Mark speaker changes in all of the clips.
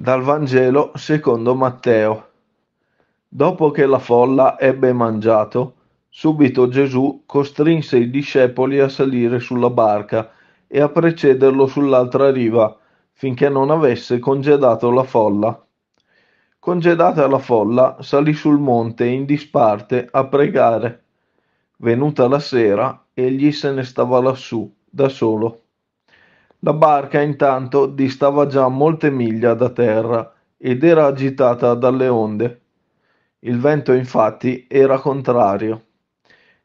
Speaker 1: Dal Vangelo secondo Matteo. Dopo che la folla ebbe mangiato, subito Gesù costrinse i discepoli a salire sulla barca e a precederlo sull'altra riva, finché non avesse congedato la folla. Congedata la folla, salì sul monte in disparte a pregare. Venuta la sera, egli se ne stava lassù, da solo. La barca intanto distava già molte miglia da terra ed era agitata dalle onde. Il vento infatti era contrario.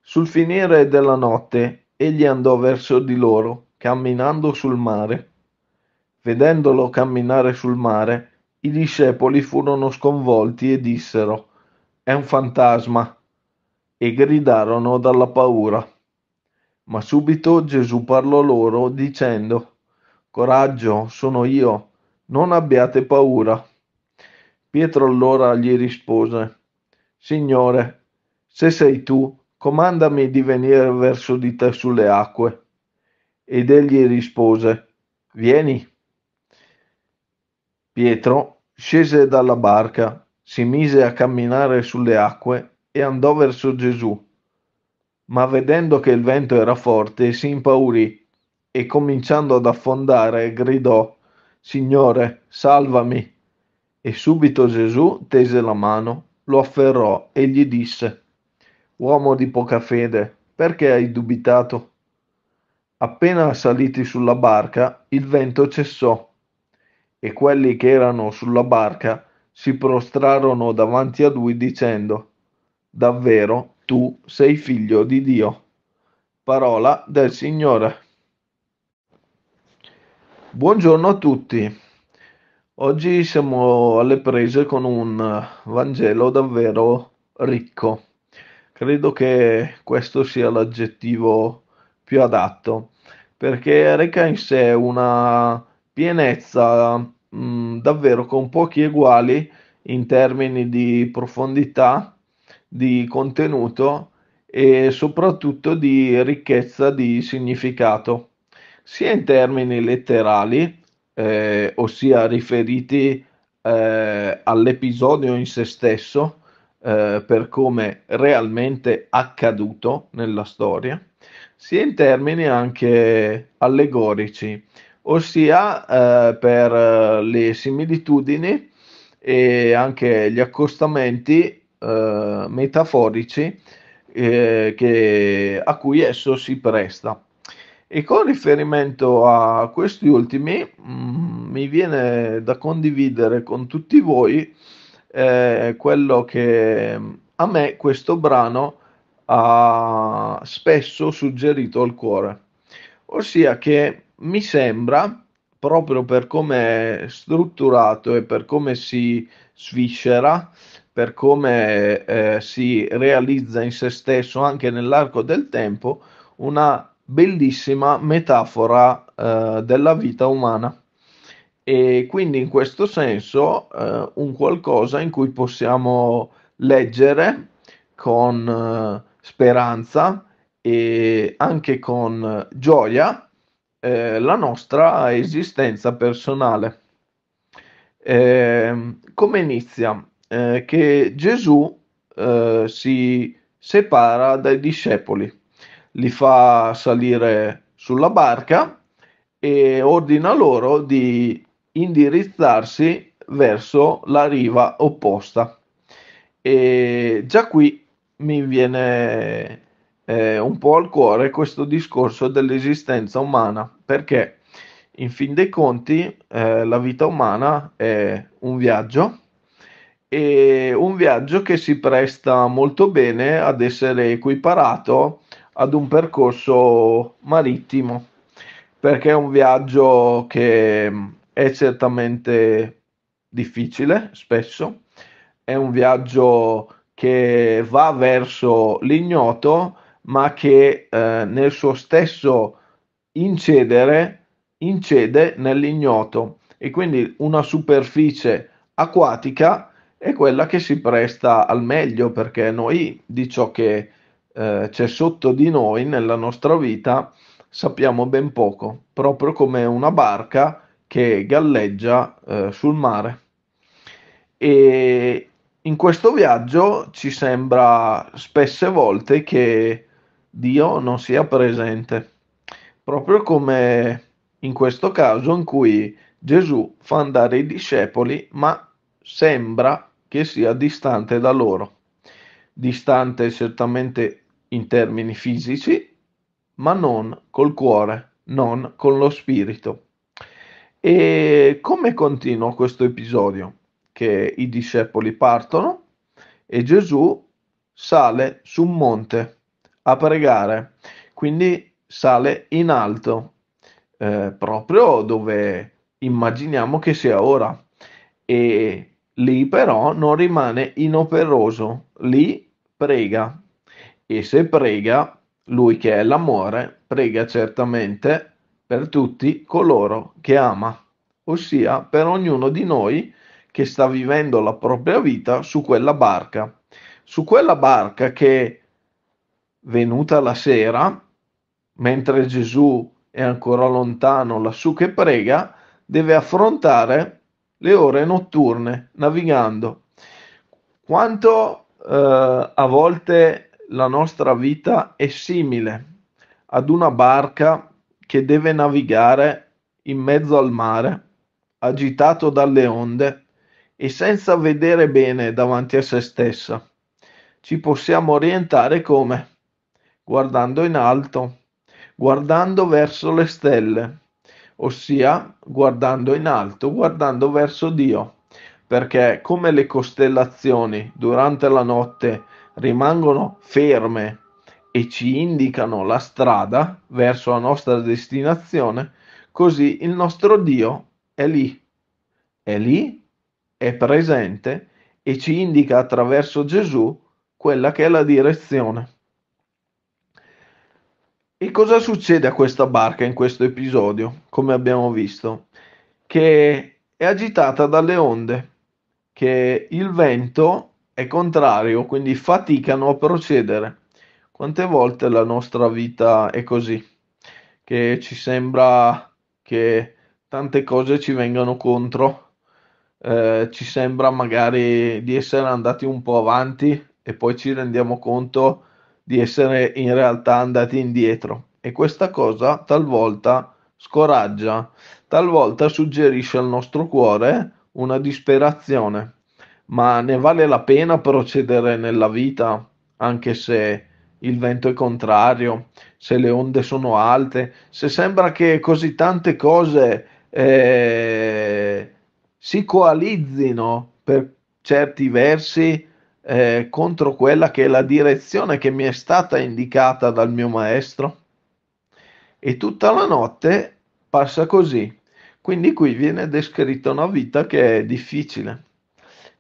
Speaker 1: Sul finire della notte egli andò verso di loro, camminando sul mare. Vedendolo camminare sul mare, i discepoli furono sconvolti e dissero, è un fantasma, e gridarono dalla paura. Ma subito Gesù parlò loro dicendo, Coraggio, sono io, non abbiate paura. Pietro allora gli rispose, Signore, se sei tu, comandami di venire verso di te sulle acque. Ed egli rispose, Vieni. Pietro scese dalla barca, si mise a camminare sulle acque e andò verso Gesù. Ma vedendo che il vento era forte, si impaurì e cominciando ad affondare gridò: Signore, salvami! E subito Gesù tese la mano, lo afferrò e gli disse: Uomo di poca fede, perché hai dubitato? Appena saliti sulla barca, il vento cessò e quelli che erano sulla barca si prostrarono davanti a lui dicendo: Davvero tu sei figlio di Dio. Parola del Signore. Buongiorno a tutti. Oggi siamo alle prese con un Vangelo davvero ricco. Credo che questo sia l'aggettivo più adatto, perché reca in sé una pienezza mh, mm, davvero con pochi eguali in termini di profondità, di contenuto e soprattutto di ricchezza di significato sia in termini letterali, eh, ossia riferiti eh, all'episodio in se stesso, eh, per come realmente accaduto nella storia, sia in termini anche allegorici, ossia eh, per eh, le similitudini e anche gli accostamenti eh, metaforici che, a cui esso si presta. E con riferimento a questi ultimi, mh, mm, mi viene da condividere con tutti voi eh, quello che mm, a me questo brano ha spesso suggerito al cuore, ossia che mi sembra, proprio per come è strutturato e per come si sviscera, per come eh, si realizza in se stesso anche nell'arco del tempo, una bellissima metafora eh, della vita umana e quindi in questo senso eh, un qualcosa in cui possiamo leggere con eh, speranza e anche con gioia eh, la nostra esistenza personale. Eh, come inizia? Eh, che Gesù eh, si separa dai discepoli li fa salire sulla barca e ordina loro di indirizzarsi verso la riva opposta. E già qui mi viene eh, un po' al cuore questo discorso dell'esistenza umana, perché in fin dei conti eh, la vita umana è un viaggio e un viaggio che si presta molto bene ad essere equiparato ad un percorso marittimo, perché è un viaggio che mm, è certamente difficile spesso, è un viaggio che va verso l'ignoto, ma che eh, nel suo stesso incedere incede nell'ignoto e quindi una superficie acquatica è quella che si presta al meglio perché noi di ciò che eh, c'è sotto di noi nella nostra vita sappiamo ben poco, proprio come una barca che galleggia eh, sul mare. E in questo viaggio ci sembra spesse volte che Dio non sia presente, proprio come in questo caso in cui Gesù fa andare i discepoli, ma sembra che sia distante da loro. Distante certamente in termini fisici, ma non col cuore, non con lo spirito. E come continua questo episodio? Che i discepoli partono e Gesù sale su un monte a pregare, quindi sale in alto, eh, proprio dove immaginiamo che sia ora. E lì però non rimane inoperoso, lì prega e se prega, lui che è l'amore, prega certamente per tutti coloro che ama, ossia per ognuno di noi che sta vivendo la propria vita su quella barca, su quella barca che venuta la sera, mentre Gesù è ancora lontano lassù che prega, deve affrontare le ore notturne navigando. Quanto eh, a volte la nostra vita è simile ad una barca che deve navigare in mezzo al mare, agitato dalle onde e senza vedere bene davanti a se stessa. Ci possiamo orientare come? Guardando in alto, guardando verso le stelle, ossia guardando in alto, guardando verso Dio, perché come le costellazioni durante la notte rimangono ferme e ci indicano la strada verso la nostra destinazione, così il nostro Dio è lì, è lì, è presente e ci indica attraverso Gesù quella che è la direzione. E cosa succede a questa barca in questo episodio, come abbiamo visto? Che è agitata dalle onde, che il vento è contrario, quindi faticano a procedere. Quante volte la nostra vita è così, che ci sembra che tante cose ci vengano contro, eh, ci sembra magari di essere andati un po' avanti e poi ci rendiamo conto di essere in realtà andati indietro. E questa cosa talvolta scoraggia, talvolta suggerisce al nostro cuore una disperazione ma ne vale la pena procedere nella vita, anche se il vento è contrario, se le onde sono alte, se sembra che così tante cose eh, si coalizzino per certi versi eh, contro quella che è la direzione che mi è stata indicata dal mio maestro. E tutta la notte passa così. Quindi qui viene descritta una vita che è difficile.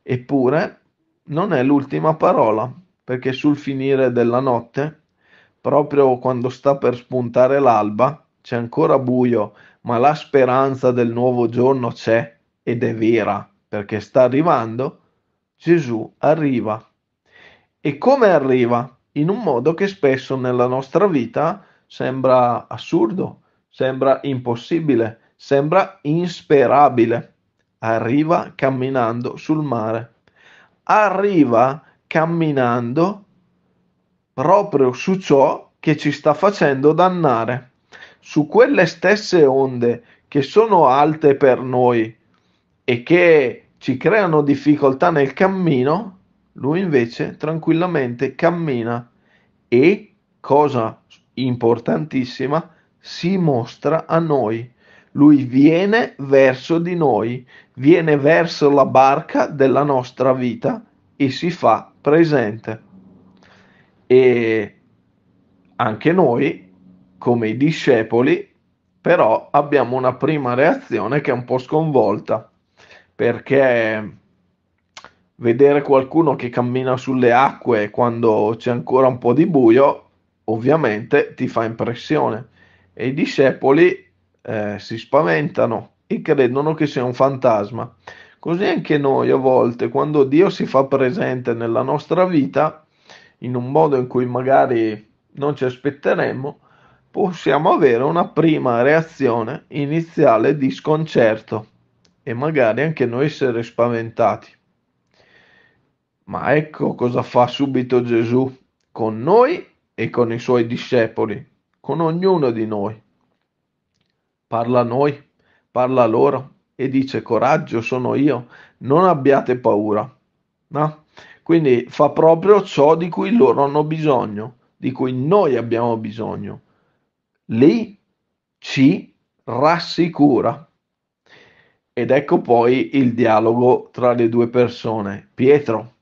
Speaker 1: Eppure, non è l'ultima parola, perché sul finire della notte, proprio quando sta per spuntare l'alba, c'è ancora buio, ma la speranza del nuovo giorno c'è ed è vera, perché sta arrivando, Gesù arriva. E come arriva? In un modo che spesso nella nostra vita sembra assurdo, sembra impossibile, sembra insperabile arriva camminando sul mare. Arriva camminando proprio su ciò che ci sta facendo dannare, su quelle stesse onde che sono alte per noi e che ci creano difficoltà nel cammino, lui invece tranquillamente cammina e, cosa importantissima, si mostra a noi lui viene verso di noi, viene verso la barca della nostra vita e si fa presente. E anche noi, come i discepoli, però abbiamo una prima reazione che è un po' sconvolta, perché vedere qualcuno che cammina sulle acque quando c'è ancora un po' di buio, ovviamente ti fa impressione. E i discepoli eh, si spaventano e credono che sia un fantasma. Così anche noi a volte, quando Dio si fa presente nella nostra vita, in un modo in cui magari non ci aspetteremmo, possiamo avere una prima reazione iniziale di sconcerto e magari anche noi essere spaventati. Ma ecco cosa fa subito Gesù con noi e con i suoi discepoli, con ognuno di noi parla a noi, parla a loro e dice coraggio sono io, non abbiate paura. No? Quindi fa proprio ciò di cui loro hanno bisogno, di cui noi abbiamo bisogno. Lì ci rassicura. Ed ecco poi il dialogo tra le due persone. Pietro,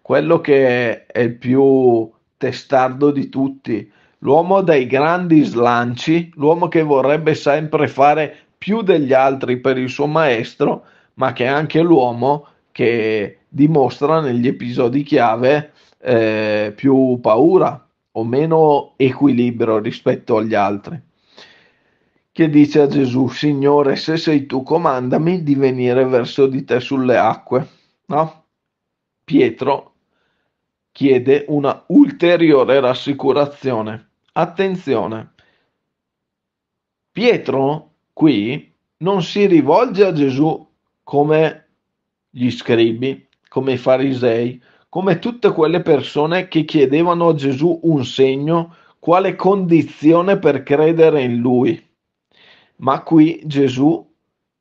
Speaker 1: quello che è il più testardo di tutti, l'uomo dai grandi slanci, l'uomo che vorrebbe sempre fare più degli altri per il suo maestro, ma che è anche l'uomo che dimostra negli episodi chiave eh, più paura o meno equilibrio rispetto agli altri. Che dice a Gesù, Signore, se sei tu, comandami di venire verso di te sulle acque. No? Pietro chiede una ulteriore rassicurazione. Attenzione, Pietro qui non si rivolge a Gesù come gli scribi, come i farisei, come tutte quelle persone che chiedevano a Gesù un segno, quale condizione per credere in lui. Ma qui Gesù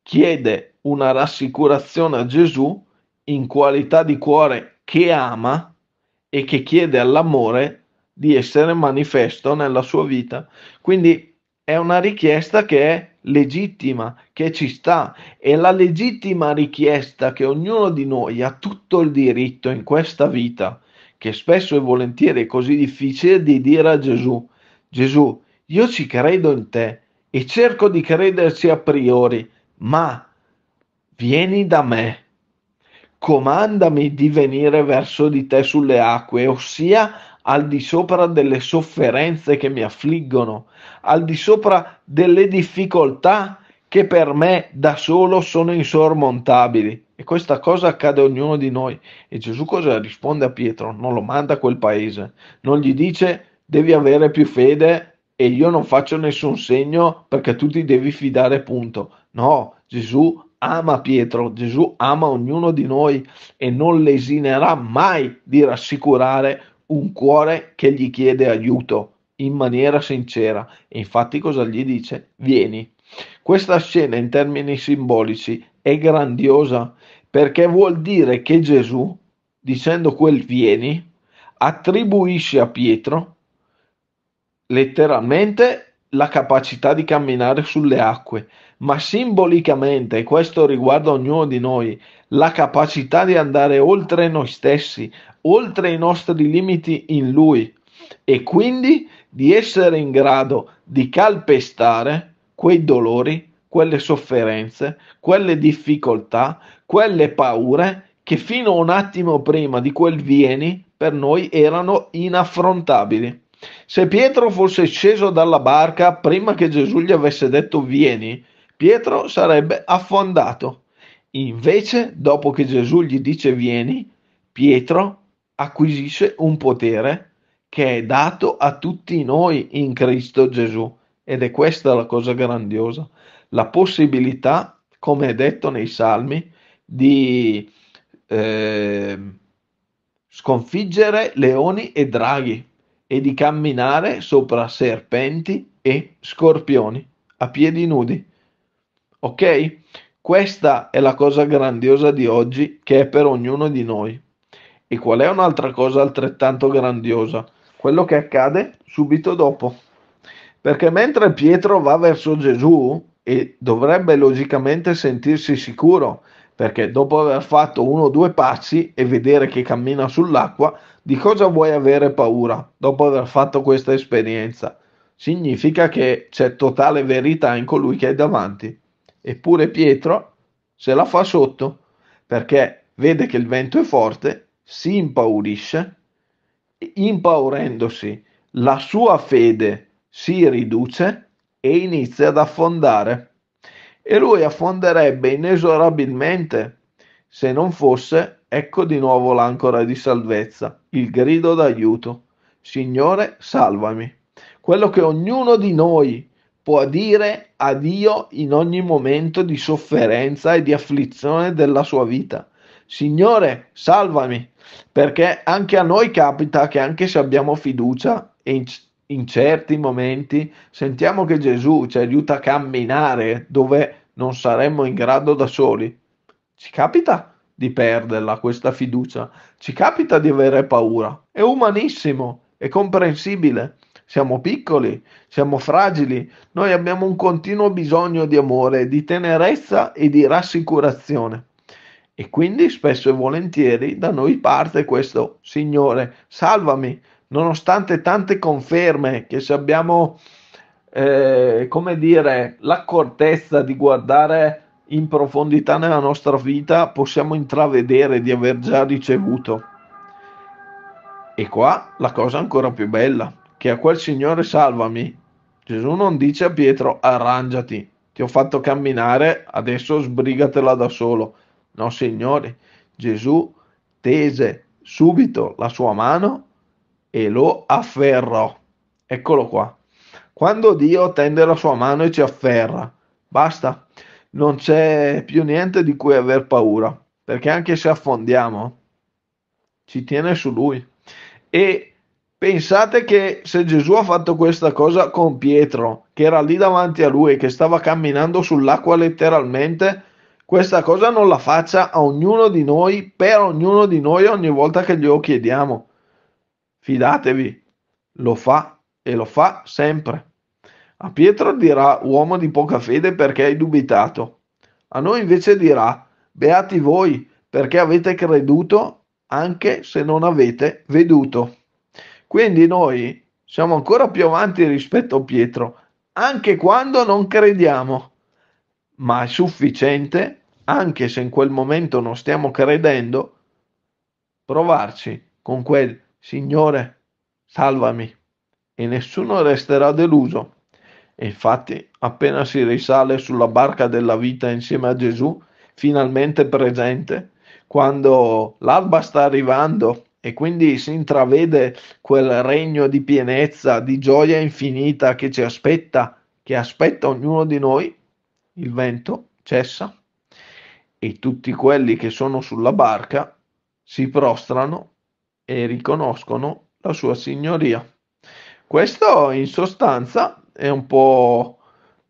Speaker 1: chiede una rassicurazione a Gesù in qualità di cuore che ama e che chiede all'amore di essere manifesto nella sua vita. Quindi è una richiesta che è legittima, che ci sta, è la legittima richiesta che ognuno di noi ha tutto il diritto in questa vita, che spesso e volentieri è così difficile di dire a Gesù, Gesù, io ci credo in te e cerco di crederci a priori, ma vieni da me, comandami di venire verso di te sulle acque, ossia al di sopra delle sofferenze che mi affliggono, al di sopra delle difficoltà che per me da solo sono insormontabili. E questa cosa accade a ognuno di noi. E Gesù cosa risponde a Pietro? Non lo manda a quel paese, non gli dice devi avere più fede e io non faccio nessun segno perché tu ti devi fidare, punto. No, Gesù ama Pietro, Gesù ama ognuno di noi e non lesinerà mai di rassicurare un cuore che gli chiede aiuto in maniera sincera e infatti cosa gli dice? Vieni. Questa scena in termini simbolici è grandiosa perché vuol dire che Gesù, dicendo quel vieni, attribuisce a Pietro letteralmente la capacità di camminare sulle acque, ma simbolicamente, e questo riguarda ognuno di noi, la capacità di andare oltre noi stessi, oltre i nostri limiti in Lui e quindi di essere in grado di calpestare quei dolori, quelle sofferenze, quelle difficoltà, quelle paure che fino a un attimo prima di quel vieni per noi erano inaffrontabili. Se Pietro fosse sceso dalla barca prima che Gesù gli avesse detto vieni, Pietro sarebbe affondato. Invece, dopo che Gesù gli dice vieni, Pietro acquisisce un potere che è dato a tutti noi in Cristo Gesù. Ed è questa la cosa grandiosa, la possibilità, come è detto nei salmi, di eh, sconfiggere leoni e draghi e di camminare sopra serpenti e scorpioni a piedi nudi. Ok? Questa è la cosa grandiosa di oggi che è per ognuno di noi. E qual è un'altra cosa altrettanto grandiosa? Quello che accade subito dopo. Perché mentre Pietro va verso Gesù e dovrebbe logicamente sentirsi sicuro perché dopo aver fatto uno o due passi e vedere che cammina sull'acqua, di cosa vuoi avere paura dopo aver fatto questa esperienza? Significa che c'è totale verità in colui che è davanti. Eppure Pietro se la fa sotto perché vede che il vento è forte, si impaurisce, impaurendosi la sua fede si riduce e inizia ad affondare e lui affonderebbe inesorabilmente se non fosse, ecco di nuovo l'ancora di salvezza, il grido d'aiuto. Signore, salvami. Quello che ognuno di noi può dire a Dio in ogni momento di sofferenza e di afflizione della sua vita. Signore, salvami, perché anche a noi capita che anche se abbiamo fiducia e in certi momenti sentiamo che Gesù ci aiuta a camminare dove non saremmo in grado da soli. Ci capita di perderla questa fiducia, ci capita di avere paura. È umanissimo, è comprensibile. Siamo piccoli, siamo fragili, noi abbiamo un continuo bisogno di amore, di tenerezza e di rassicurazione. E quindi spesso e volentieri da noi parte questo Signore, salvami, nonostante tante conferme che se abbiamo, eh, come dire, l'accortezza di guardare in profondità nella nostra vita, possiamo intravedere di aver già ricevuto. E qua la cosa ancora più bella, che a quel Signore salvami, Gesù non dice a Pietro arrangiati, ti ho fatto camminare, adesso sbrigatela da solo. No, Signore, Gesù tese subito la sua mano e lo afferrò. Eccolo qua. Quando Dio tende la sua mano e ci afferra, basta, non c'è più niente di cui aver paura, perché anche se affondiamo, ci tiene su lui. E pensate che se Gesù ha fatto questa cosa con Pietro, che era lì davanti a lui, che stava camminando sull'acqua letteralmente, questa cosa non la faccia a ognuno di noi, per ognuno di noi ogni volta che glielo chiediamo Fidatevi, lo fa e lo fa sempre. A Pietro dirà uomo di poca fede perché hai dubitato. A noi invece dirà beati voi perché avete creduto anche se non avete veduto. Quindi noi siamo ancora più avanti rispetto a Pietro, anche quando non crediamo, ma è sufficiente, anche se in quel momento non stiamo credendo, provarci con quel Signore, salvami. E nessuno resterà deluso. E infatti, appena si risale sulla barca della vita insieme a Gesù, finalmente presente, quando l'alba sta arrivando e quindi si intravede quel regno di pienezza, di gioia infinita che ci aspetta, che aspetta ognuno di noi, il vento cessa e tutti quelli che sono sulla barca si prostrano e riconoscono la sua signoria. Questo in sostanza è un po'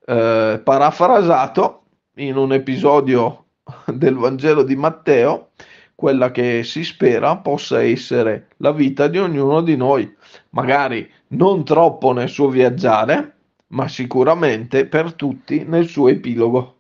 Speaker 1: eh, parafrasato in un episodio del Vangelo di Matteo, quella che si spera possa essere la vita di ognuno di noi, magari non troppo nel suo viaggiare, ma sicuramente per tutti nel suo epilogo.